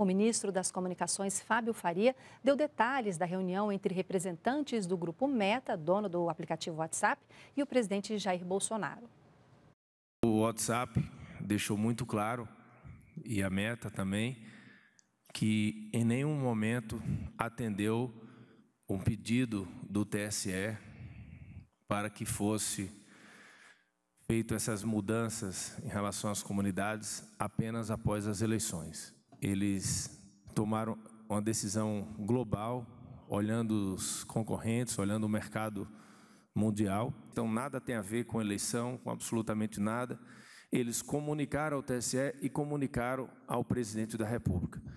O ministro das Comunicações, Fábio Faria, deu detalhes da reunião entre representantes do grupo Meta, dono do aplicativo WhatsApp, e o presidente Jair Bolsonaro. O WhatsApp deixou muito claro, e a Meta também, que em nenhum momento atendeu um pedido do TSE para que fosse feito essas mudanças em relação às comunidades apenas após as eleições eles tomaram uma decisão global, olhando os concorrentes, olhando o mercado mundial. Então, nada tem a ver com eleição, com absolutamente nada. Eles comunicaram ao TSE e comunicaram ao presidente da República.